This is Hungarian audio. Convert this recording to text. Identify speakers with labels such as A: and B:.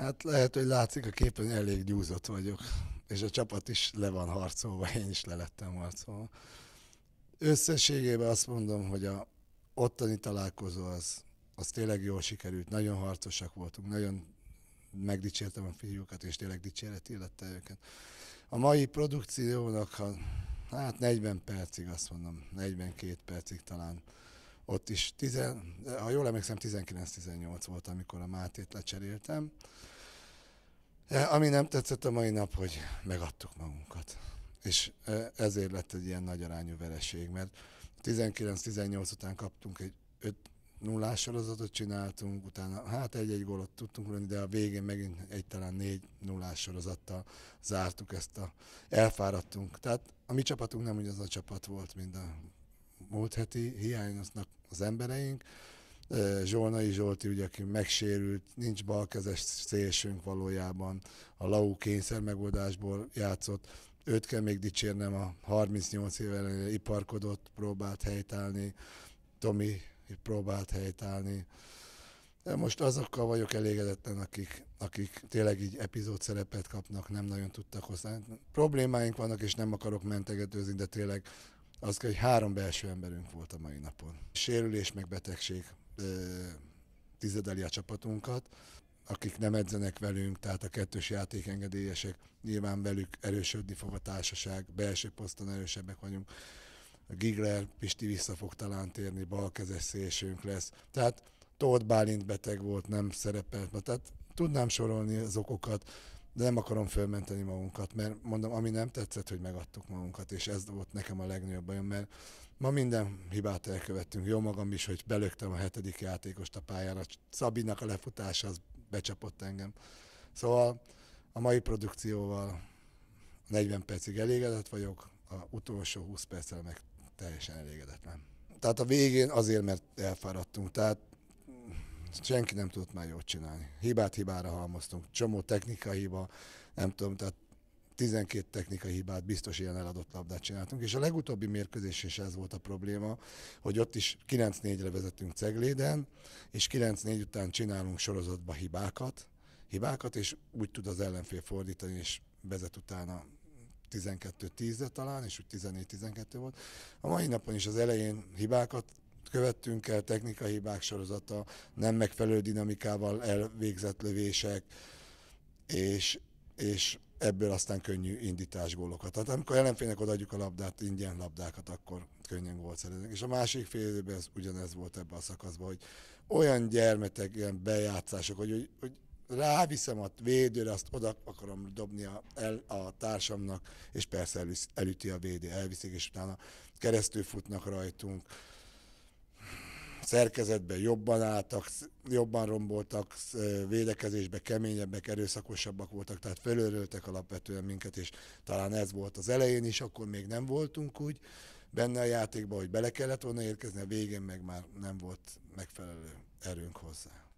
A: Hát lehet, hogy látszik a képen, elég gyúzott vagyok. És a csapat is le van harcolva, én is lelettem harcolva. Összességében azt mondom, hogy a ottani találkozó az, az tényleg jól sikerült. Nagyon harcosak voltunk, nagyon megdicsértem a fiúkat, és tényleg dicséret illette őket. A mai produkciónak, hát 40 percig azt mondom, 42 percig talán ott is, tizen, ha jól emlékszem, 19-18 volt, amikor a Mátét lecseréltem. E, ami nem tetszett a mai nap, hogy megadtuk magunkat. És e, ezért lett egy ilyen nagy arányú vereség, mert 19-18 után kaptunk egy 5 0 sorozatot csináltunk, utána hát egy-egy gólot tudtunk lenni, de a végén megint egy talán 4 0 sorozattal zártuk ezt a, elfáradtunk. Tehát a mi csapatunk nem ugyanaz a csapat volt, mint a múlt heti hiányoznak az embereink. Zsolnai Zsolti, ugye, aki megsérült, nincs balkezes szélsőnk valójában, a Lau kényszer megoldásból játszott, őt kell még dicsérnem, a 38 éve iparkodott, próbált helytállni, Tomi próbált helytállni. De most azokkal vagyok elégedetlen, akik, akik tényleg így epizód szerepet kapnak, nem nagyon tudtak hozzá. Problémáink vannak, és nem akarok mentegetőzni, de tényleg az, hogy három belső emberünk volt a mai napon. Sérülés meg betegség tizedeli a csapatunkat, akik nem edzenek velünk, tehát a kettős játékengedélyesek, nyilván velük erősödni fog a társaság, belső poszton erősebbek vagyunk. A Gigler Pisti vissza fog talán térni, balkezes szélsőnk lesz. Tehát Tóth Bálint beteg volt, nem szerepelt, tehát tudnám sorolni az okokat, de nem akarom fölmenteni magunkat, mert mondom, ami nem tetszett, hogy megadtuk magunkat, és ez volt nekem a legnagyobb bajom, mert ma minden hibát elkövettünk. Jó magam is, hogy belögtem a hetedik játékost a pályára, Szabinak a lefutása az becsapott engem. Szóval a mai produkcióval 40 percig elégedett vagyok, a utolsó 20 perccel meg teljesen elégedetlen. Tehát a végén azért, mert elfáradtunk. Tehát senki nem tudott már jót csinálni. Hibát hibára halmoztunk, csomó technika hiba, nem tudom, tehát 12 technikai hibát, biztos ilyen eladott labdát csináltunk, és a legutóbbi mérkőzés is ez volt a probléma, hogy ott is 9-4-re vezetünk Cegléden, és 9-4 után csinálunk sorozatba hibákat, hibákat, és úgy tud az ellenfél fordítani, és vezet utána 12-10-re talán, és úgy 14-12 volt. A mai napon is az elején hibákat követtünk el, technikai hibák sorozata, nem megfelelő dinamikával elvégzett lövések, és, és ebből aztán könnyű indítás gólokat. Tehát amikor ellenfének odaadjuk a labdát, ingyen labdákat, akkor könnyen gólt szereznek. És a másik fél időben ez, ugyanez volt ebben a szakaszban, hogy olyan gyermetek, ilyen bejátszások, hogy, hogy, hogy ráviszem a védőre, azt oda akarom dobni a, el a társamnak, és persze elüsz, elüti a védő, elviszik, és utána keresztül futnak rajtunk szerkezetben jobban álltak, jobban romboltak, védekezésbe keményebbek, erőszakosabbak voltak, tehát fölöröltek alapvetően minket, és talán ez volt az elején is, akkor még nem voltunk úgy benne a játékban, hogy bele kellett volna érkezni, a végén meg már nem volt megfelelő erőnk hozzá.